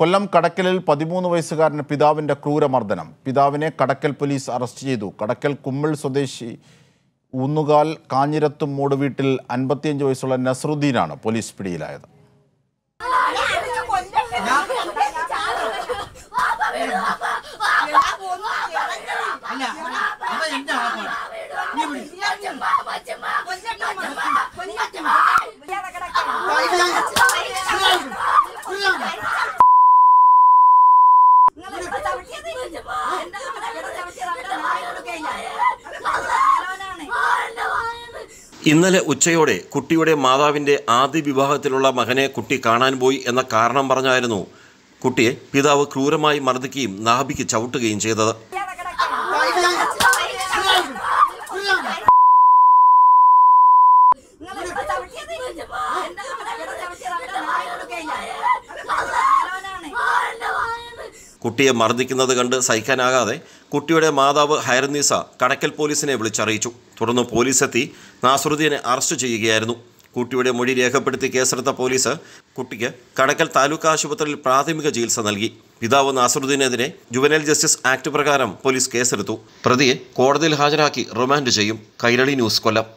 കൊല്ലം കടക്കലിൽ പതിമൂന്ന് വയസ്സുകാരന് പിതാവിൻ്റെ ക്രൂരമർദ്ദനം പിതാവിനെ കടക്കൽ പോലീസ് അറസ്റ്റ് ചെയ്തു കടക്കൽ കുമ്മിൾ സ്വദേശി ഊന്നുകാൽ കാഞ്ഞിരത്തും മൂട് വീട്ടിൽ അൻപത്തിയഞ്ച് വയസ്സുള്ള നസറുദ്ദീനാണ് പോലീസ് പിടിയിലായത് ഇന്നലെ ഉച്ചയോടെ കുട്ടിയുടെ മാതാവിൻ്റെ ആദ്യ വിവാഹത്തിലുള്ള മകനെ കുട്ടി കാണാൻ പോയി എന്ന കാരണം പറഞ്ഞായിരുന്നു കുട്ടിയെ പിതാവ് ക്രൂരമായി മർദ്ദിക്കുകയും നാഭിക്ക് ചവിട്ടുകയും ചെയ്തത് കുട്ടിയെ മർദ്ദിക്കുന്നത് കണ്ട് സഹിക്കാനാകാതെ കുട്ടിയുടെ മാതാവ് ഹൈർനീസ കടക്കൽ പോലീസിനെ വിളിച്ചറിയിച്ചു തുടർന്ന് പോലീസെത്തി നാസറുദ്ദീനെ അറസ്റ്റ് ചെയ്യുകയായിരുന്നു കുട്ടിയുടെ മൊഴി രേഖപ്പെടുത്തി കേസെടുത്ത പോലീസ് കുട്ടിക്ക് കടക്കൽ താലൂക്ക് ആശുപത്രിയിൽ പ്രാഥമിക ചികിത്സ നൽകി പിതാവ് നാസറുദ്ദീനെതിരെ ജുവനൈൽ ജസ്റ്റിസ് ആക്ട് പ്രകാരം പോലീസ് കേസെടുത്തു പ്രതിയെ കോടതിയിൽ ഹാജരാക്കി റിമാൻഡ് ചെയ്യും കൈരളി ന്യൂസ് കൊല്ലം